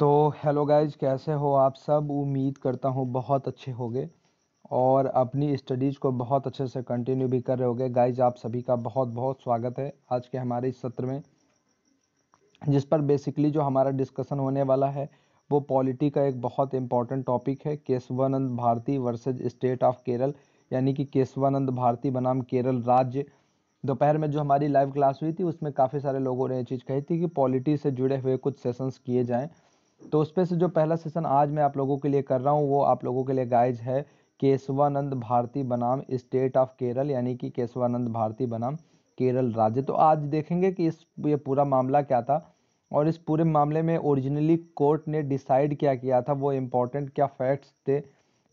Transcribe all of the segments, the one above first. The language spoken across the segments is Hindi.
तो हेलो गाइज कैसे हो आप सब उम्मीद करता हूँ बहुत अच्छे होगे और अपनी स्टडीज़ को बहुत अच्छे से कंटिन्यू भी कर रहे होगे गाइज आप सभी का बहुत बहुत स्वागत है आज के हमारे इस सत्र में जिस पर बेसिकली जो हमारा डिस्कशन होने वाला है वो पॉलिटी का एक बहुत इंपॉर्टेंट टॉपिक है Keshavananda Bharati versus state of Kerala यानी कि केशवानंद भारती बनाम केरल राज्य दोपहर में जो हमारी लाइव क्लास हुई थी उसमें काफ़ी सारे लोगों ने ये चीज़ कही थी कि पॉलिटी से जुड़े हुए कुछ सेशंस किए जाएँ तो पर से जो पहला सेशन आज मैं आप लोगों के लिए कर रहा हूँ वो आप लोगों के लिए गाइज है केशवानंद भारती बनाम स्टेट ऑफ केरल यानी कि केशवानंद भारती बनाम केरल राज्य तो आज देखेंगे कि इस ये पूरा मामला क्या था और इस पूरे मामले में ओरिजिनली कोर्ट ने डिसाइड क्या किया था वो इम्पोर्टेंट क्या फैक्ट्स थे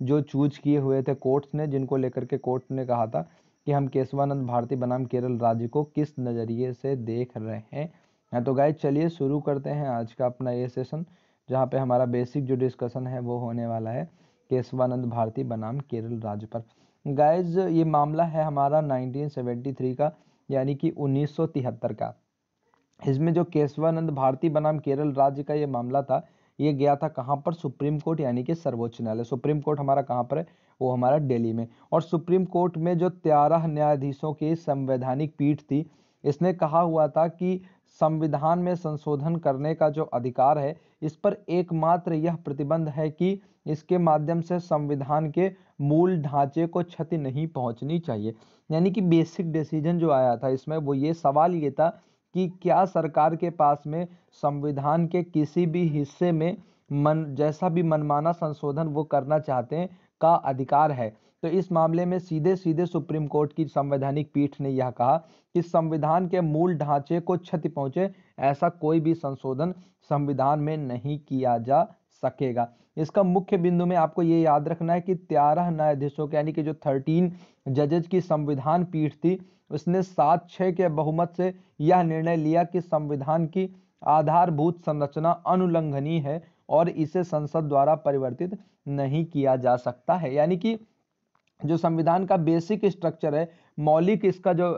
जो चूज किए हुए थे कोर्ट्स ने जिनको लेकर के कोर्ट ने कहा था कि हम केशवानंद भारती बनाम केरल राज्य को किस नज़रिए से देख रहे हैं हाँ, तो गाय चलिए शुरू करते हैं आज का अपना ये सेशन जहाँ पे हमारा बेसिक जो डिस्कशन है वो होने वाला है केशवानंद भारती बनाम केरल राज्य पर गाइज ये मामला है हमारा 1973 का यानी कि 1973 का इसमें जो केशवानंद भारती बनाम केरल राज्य का ये मामला था ये गया था कहाँ पर सुप्रीम कोर्ट यानी कि सर्वोच्च न्यायालय सुप्रीम कोर्ट हमारा कहाँ पर है वो हमारा दिल्ली में और सुप्रीम कोर्ट में जो त्यारह न्यायाधीशों की संवैधानिक पीठ थी इसने कहा हुआ था कि संविधान में संशोधन करने का जो अधिकार है इस पर एकमात्र यह प्रतिबंध है कि इसके माध्यम से संविधान के मूल ढांचे को क्षति नहीं पहुंचनी चाहिए यानी कि बेसिक डिसीजन जो आया था इसमें वो ये सवाल ये था कि क्या सरकार के पास में संविधान के किसी भी हिस्से में मन जैसा भी मनमाना संशोधन वो करना चाहते हैं का अधिकार है तो इस मामले में सीधे सीधे सुप्रीम कोर्ट की संवैधानिक पीठ ने यह कहा कि संविधान के मूल ढांचे को क्षति पहुंचे ऐसा कोई भी संशोधन संविधान में नहीं किया जा सकेगा इसका मुख्य बिंदु में आपको ये याद रखना है कि त्यारह न्यायाधीशों के यानी कि जो थर्टीन जजेज की संविधान पीठ थी उसने सात छः के बहुमत से यह निर्णय लिया कि संविधान की आधारभूत संरचना अनुल्लंघनीय है और इसे संसद द्वारा परिवर्तित नहीं किया जा सकता है यानी कि जो संविधान का बेसिक स्ट्रक्चर है मौलिक इसका जो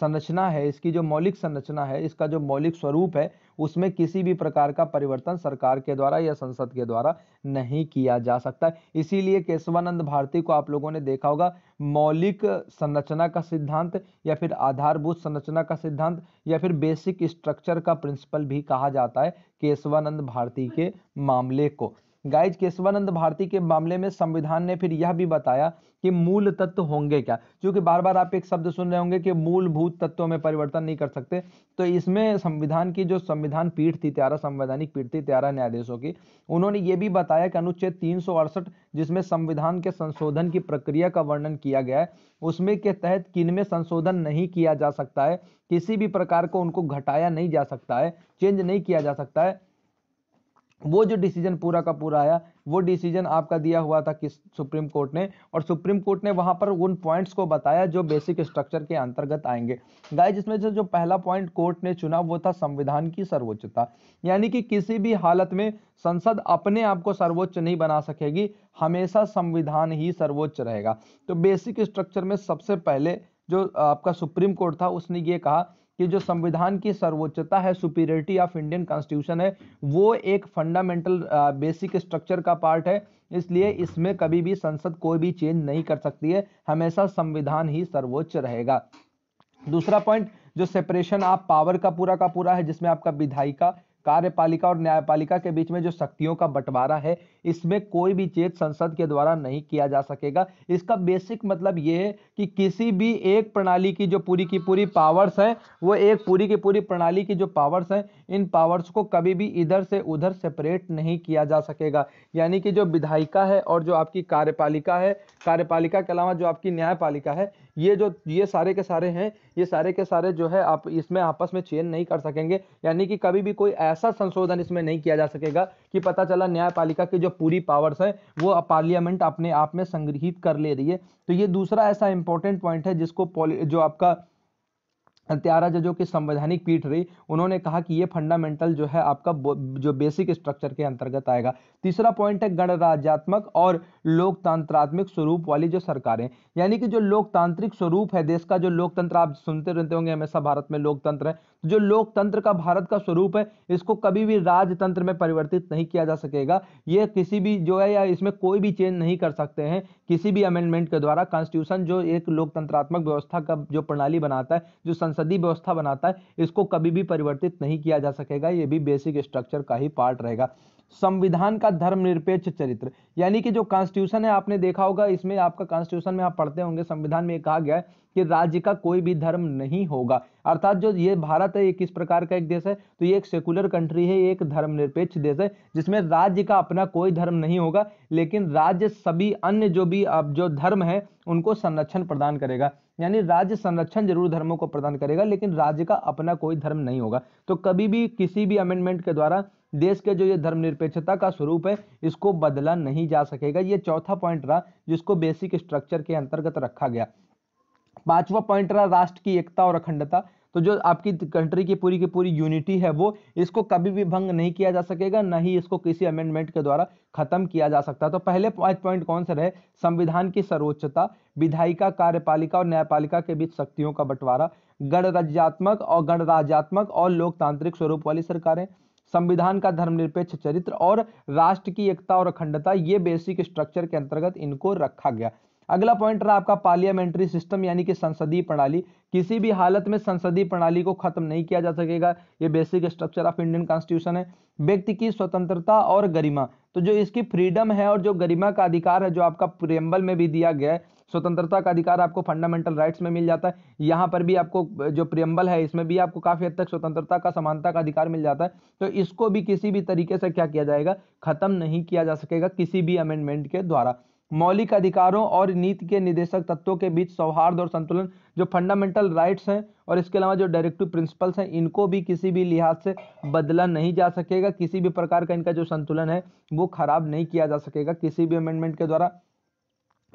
संरचना है इसकी जो मौलिक संरचना है इसका जो मौलिक स्वरूप है उसमें किसी भी प्रकार का परिवर्तन सरकार के द्वारा या संसद के द्वारा नहीं किया जा सकता इसीलिए केशवानंद भारती को आप लोगों ने देखा होगा मौलिक संरचना का सिद्धांत या फिर आधारभूत संरचना का सिद्धांत या फिर बेसिक स्ट्रक्चर का प्रिंसिपल भी कहा जाता है केशवानंद भारती के मामले को गाइज केशवानंद भारती के मामले में संविधान ने फिर यह भी बताया कि मूल तत्व होंगे क्या क्योंकि बार बार आप एक शब्द सुन रहे होंगे कि मूलभूत तत्वों में परिवर्तन नहीं कर सकते तो इसमें संविधान की जो संविधान पीठ थी त्यारह संवैधानिक पीठ थी त्यारह न्यायाधीशों की उन्होंने ये भी बताया कि अनुच्छेद तीन जिसमें संविधान के संशोधन की प्रक्रिया का वर्णन किया गया है उसमें के तहत किनमें संशोधन नहीं किया जा सकता है किसी भी प्रकार को उनको घटाया नहीं जा सकता है चेंज नहीं किया जा सकता है वो जो डिसीजन पूरा का पूरा आया वो डिसीजन आपका दिया हुआ था किस सुप्रीम कोर्ट ने और सुप्रीम कोर्ट ने वहाँ पर उन पॉइंट्स को बताया जो बेसिक स्ट्रक्चर के अंतर्गत आएंगे गाय जिसमें से जो पहला पॉइंट कोर्ट ने चुना वो था संविधान की सर्वोच्चता यानी कि किसी भी हालत में संसद अपने आप को सर्वोच्च नहीं बना सकेगी हमेशा संविधान ही सर्वोच्च रहेगा तो बेसिक स्ट्रक्चर में सबसे पहले जो आपका सुप्रीम कोर्ट था उसने ये कहा कि जो संविधान की सर्वोच्चता है सुपीरियरिटी ऑफ इंडियन कॉन्स्टिट्यूशन है वो एक फंडामेंटल बेसिक स्ट्रक्चर का पार्ट है इसलिए इसमें कभी भी संसद कोई भी चेंज नहीं कर सकती है हमेशा संविधान ही सर्वोच्च रहेगा दूसरा पॉइंट जो सेपरेशन ऑफ पावर का पूरा का पूरा है जिसमें आपका विधायिका कार्यपालिका और न्यायपालिका के बीच में जो शक्तियों का बंटवारा है इसमें कोई भी चेत संसद के द्वारा नहीं किया जा सकेगा इसका बेसिक मतलब ये है कि किसी भी एक प्रणाली की जो पूरी की पूरी पावर्स हैं वो एक पूरी की पूरी प्रणाली की जो पावर्स हैं इन पावर्स को कभी भी इधर से उधर सेपरेट नहीं किया जा सकेगा यानी कि जो विधायिका है और जो आपकी कार्यपालिका है कार्यपालिका के अलावा जो आपकी न्यायपालिका है ये जो ये सारे के सारे हैं ये सारे के सारे जो है आप इसमें आपस में चेन नहीं कर सकेंगे यानी कि कभी भी कोई ऐसा संशोधन इसमें नहीं किया जा सकेगा कि पता चला न्यायपालिका की जो पूरी पावर्स है वो पार्लियामेंट अपने आप में संग्रहित कर ले रही है तो ये दूसरा ऐसा इंपॉर्टेंट पॉइंट है जिसको जो आपका त्यारा जो कि संवैधानिक पीठ रही उन्होंने कहा कि ये फंडामेंटल जो है आपका जो बेसिक स्ट्रक्चर के अंतर्गत आएगा तीसरा पॉइंट है गणराज्यात्मक और लोकतंत्रात्मक स्वरूप वाली जो सरकारें यानी कि जो लोकतांत्रिक स्वरूप है देश का जो लोकतंत्र आप सुनते रहते होंगे हमेशा भारत में लोकतंत्र है तो जो लोकतंत्र का भारत का स्वरूप है इसको कभी भी राजतंत्र में परिवर्तित नहीं किया जा सकेगा ये किसी भी जो है या इसमें कोई भी चेंज नहीं कर सकते हैं किसी भी अमेंडमेंट के द्वारा कॉन्स्टिट्यूशन जो एक लोकतंत्रात्मक व्यवस्था का जो प्रणाली बनाता है जो संसदीय व्यवस्था बनाता है इसको कभी भी परिवर्तित नहीं किया जा सकेगा ये भी बेसिक स्ट्रक्चर का ही पार्ट रहेगा संविधान का धर्मनिरपेक्ष चरित्र यानी कि जो कॉन्स्टिट्यूशन है आपने देखा होगा इसमें आपका कॉन्स्टिट्यूशन में आप पढ़ते होंगे संविधान में कहा गया है कि राज्य का कोई भी धर्म नहीं होगा अर्थात जो ये भारत है ये किस प्रकार का एक देश है तो ये एक सेकुलर कंट्री है ये एक धर्मनिरपेक्ष देश है जिसमें राज्य का अपना कोई धर्म नहीं होगा लेकिन राज्य सभी अन्य जो भी अब जो धर्म है उनको संरक्षण प्रदान करेगा यानी राज्य संरक्षण जरूर धर्मों को प्रदान करेगा लेकिन राज्य का अपना कोई धर्म नहीं होगा तो कभी भी किसी भी अमेंडमेंट के द्वारा देश के जो ये धर्मनिरपेक्षता का स्वरूप है इसको बदला नहीं जा सकेगा ये चौथा पॉइंट रहा जिसको बेसिक स्ट्रक्चर के अंतर्गत रखा गया पांचवा पॉइंट रहा राष्ट्र की एकता और अखंडता तो जो आपकी कंट्री की पूरी की पूरी यूनिटी है वो इसको कभी भी भंग नहीं किया जा सकेगा न ही इसको किसी अमेंडमेंट के द्वारा खत्म किया जा सकता तो पहले पांच पॉइंट कौन से रहे संविधान की सर्वोच्चता विधायिका कार्यपालिका और न्यायपालिका के बीच शक्तियों का बंटवारा गणराज्यात्मक और गणराज्यात्मक और लोकतांत्रिक स्वरूप वाली सरकारें संविधान का धर्मनिरपेक्ष चरित्र और राष्ट्र की एकता और अखंडता ये बेसिक स्ट्रक्चर के अंतर्गत इनको रखा गया अगला पॉइंट रहा आपका पार्लियामेंट्री सिस्टम यानी कि संसदीय प्रणाली किसी भी हालत में संसदीय प्रणाली को खत्म नहीं किया जा सकेगा ये basic structure of Indian constitution है व्यक्ति की स्वतंत्रता और गरिमा तो जो इसकी फ्रीडम है और जो गरिमा का अधिकार है जो आपका प्रियम्बल में भी दिया गया है स्वतंत्रता का अधिकार आपको फंडामेंटल राइट्स में मिल जाता है यहाँ पर भी आपको जो प्रियम्बल है इसमें भी आपको काफी हद तक स्वतंत्रता का समानता का अधिकार मिल जाता है तो इसको भी किसी भी तरीके से क्या किया जाएगा खत्म नहीं किया जा सकेगा किसी भी अमेंडमेंट के द्वारा मौलिक अधिकारों और नीति के निदेशक तत्वों के बीच सौहार्द और संतुलन जो फंडामेंटल राइट्स हैं और इसके अलावा जो डायरेक्टिव प्रिंसिपल्स हैं इनको भी किसी भी लिहाज से बदला नहीं जा सकेगा किसी भी प्रकार का इनका जो संतुलन है वो खराब नहीं किया जा सकेगा किसी भी अमेंडमेंट के द्वारा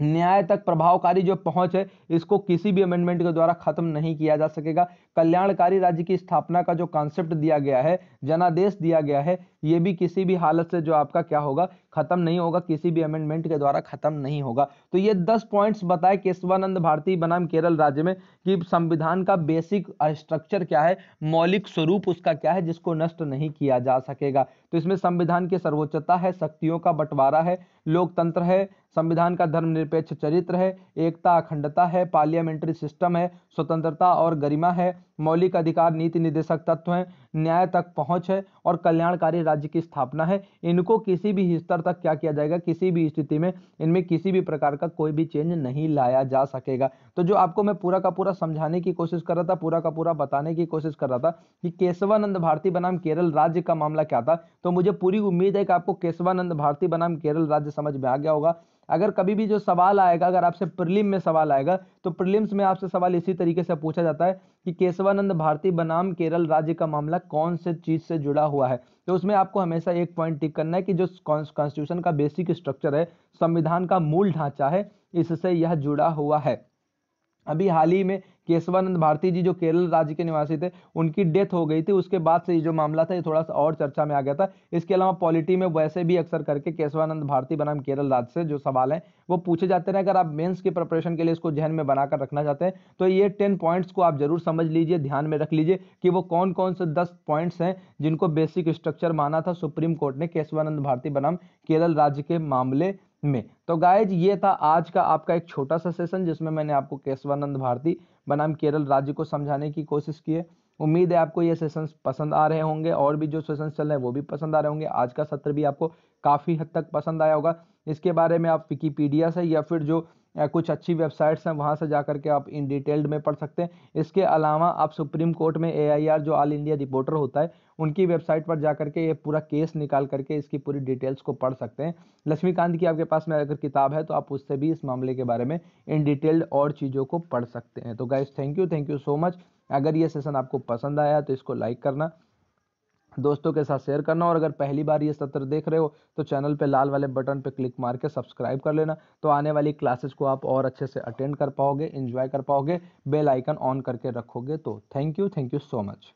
न्याय तक प्रभावकारी जो पहुंच है इसको किसी भी अमेंडमेंट के द्वारा खत्म नहीं किया जा सकेगा कल्याणकारी राज्य की स्थापना का जो कॉन्सेप्ट दिया गया है जनादेश दिया गया है ये भी किसी भी हालत से जो आपका क्या होगा खत्म नहीं होगा किसी भी अमेंडमेंट के द्वारा खत्म नहीं होगा तो ये दस पॉइंट्स बताए केशवानंद भारती बनाम केरल राज्य में कि संविधान का बेसिक स्ट्रक्चर क्या है मौलिक स्वरूप उसका क्या है जिसको नष्ट नहीं किया जा सकेगा तो इसमें संविधान की सर्वोच्चता है शक्तियों का बंटवारा है लोकतंत्र है संविधान का धर्मनिरपेक्ष चरित्र है एकता अखंडता है पार्लियामेंट्री सिस्टम है स्वतंत्रता और गरिमा है मौलिक अधिकार नीति निर्देशक तत्व हैं न्याय तक पहुंच है और कल्याणकारी राज्य की स्थापना है इनको किसी भी स्तर तक क्या किया जाएगा किसी भी स्थिति में इनमें किसी भी प्रकार का कोई भी चेंज नहीं लाया जा सकेगा तो जो आपको मैं पूरा का पूरा समझाने की कोशिश कर रहा था पूरा का पूरा बताने की कोशिश कर रहा था कि केशवानंद भारती बनाम केरल राज्य का मामला क्या था तो मुझे पूरी उम्मीद है कि आपको केशवानंद भारती बनाम केरल राज्य समझ में आ गया होगा अगर कभी भी जो सवाल आएगा अगर आपसे प्रिलिम में सवाल आएगा तो प्रिलिम्स में आपसे सवाल इसी तरीके से पूछा जाता है कि केशवानंद भारती बनाम केरल राज्य का मामला कौन से चीज़ से जुड़ा हुआ है तो उसमें आपको हमेशा एक पॉइंट टिक करना है कि जो कॉन्स्टिट्यूशन का बेसिक स्ट्रक्चर है संविधान का मूल ढांचा है इससे यह जुड़ा हुआ है अभी हाल ही में केशवानंद भारती जी जो केरल राज्य के निवासी थे उनकी डेथ हो गई थी उसके बाद से ये जो मामला था ये थोड़ा सा और चर्चा में आ गया था इसके अलावा पॉलिटी में वैसे भी अक्सर करके केशवानंद भारती बनाम केरल राज्य से जो सवाल है वो पूछे जाते हैं अगर आप मेन्स की प्रिपरेशन के लिए इसको जहन में बनाकर रखना चाहते हैं तो ये टेन पॉइंट्स को आप जरूर समझ लीजिए ध्यान में रख लीजिए कि वो कौन कौन से दस पॉइंट्स हैं जिनको बेसिक स्ट्रक्चर माना था सुप्रीम कोर्ट ने केशवानंद भारती बनाम केरल राज्य के मामले में तो गाइज ये था आज का आपका एक छोटा सा सेशन जिसमें मैंने आपको केशवानंद भारती बनाम केरल राज्य को समझाने की कोशिश की है उम्मीद है आपको ये सेशंस पसंद आ रहे होंगे और भी जो सेशंस चल रहे हैं वो भी पसंद आ रहे होंगे आज का सत्र भी आपको काफ़ी हद तक पसंद आया होगा इसके बारे में आप विकीपीडिया से या फिर जो या कुछ अच्छी वेबसाइट्स हैं वहाँ से जा करके आप इन डिटेल्ड में पढ़ सकते हैं इसके अलावा आप सुप्रीम कोर्ट में ए जो ऑल इंडिया रिपोर्टर होता है उनकी वेबसाइट पर जा करके ये पूरा केस निकाल करके इसकी पूरी डिटेल्स को पढ़ सकते हैं लक्ष्मीकांत की आपके पास में अगर किताब है तो आप उससे भी इस मामले के बारे में इन डिटेल्ड और चीज़ों को पढ़ सकते हैं तो guys thank you thank you so much अगर ये सेशन आपको पसंद आया तो इसको लाइक करना दोस्तों के साथ शेयर करना और अगर पहली बार ये सत्र देख रहे हो तो चैनल पे लाल वाले बटन पे क्लिक मार के सब्सक्राइब कर लेना तो आने वाली क्लासेस को आप और अच्छे से अटेंड कर पाओगे एंजॉय कर पाओगे बेल आइकन ऑन करके रखोगे तो thank you thank you so much